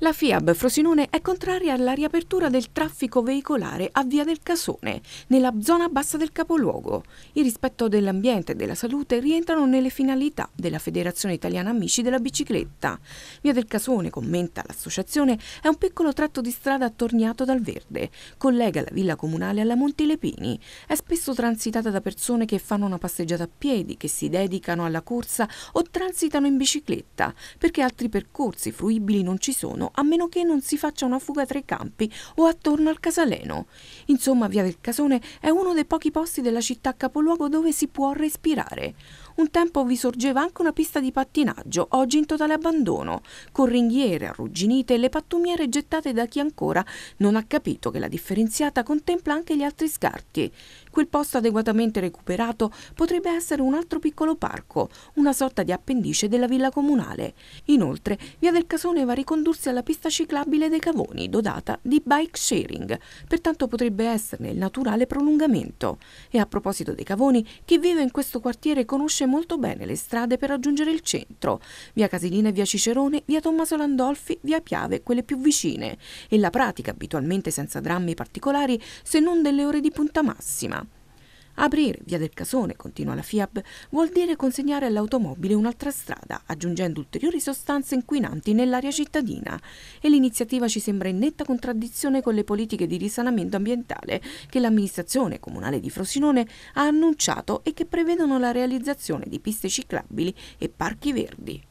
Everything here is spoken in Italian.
La FIAB Frosinone è contraria alla riapertura del traffico veicolare a Via del Casone, nella zona bassa del capoluogo. Il rispetto dell'ambiente e della salute rientrano nelle finalità della Federazione Italiana Amici della Bicicletta. Via del Casone, commenta l'associazione, è un piccolo tratto di strada attorniato dal verde, collega la villa comunale alla Monti Lepini. È spesso transitata da persone che fanno una passeggiata a piedi, che si dedicano alla corsa o transitano in bicicletta, perché altri percorsi fruibili non ci sono a meno che non si faccia una fuga tra i campi o attorno al casaleno. Insomma, Via del Casone è uno dei pochi posti della città capoluogo dove si può respirare. Un tempo vi sorgeva anche una pista di pattinaggio, oggi in totale abbandono, con ringhiere arrugginite e le pattumiere gettate da chi ancora non ha capito che la differenziata contempla anche gli altri scarti. Quel posto adeguatamente recuperato potrebbe essere un altro piccolo parco, una sorta di appendice della villa comunale. Inoltre, via del Casone va a ricondursi alla pista ciclabile dei Cavoni, dotata di bike sharing, pertanto potrebbe esserne il naturale prolungamento. E a proposito dei Cavoni, chi vive in questo quartiere conosce molto bene le strade per raggiungere il centro, via Casilina e via Cicerone, via Tommaso Landolfi, via Piave, quelle più vicine, e la pratica abitualmente senza drammi particolari se non delle ore di punta massima. Aprire via del Casone, continua la FIAB, vuol dire consegnare all'automobile un'altra strada, aggiungendo ulteriori sostanze inquinanti nell'area cittadina. E l'iniziativa ci sembra in netta contraddizione con le politiche di risanamento ambientale che l'amministrazione comunale di Frosinone ha annunciato e che prevedono la realizzazione di piste ciclabili e parchi verdi.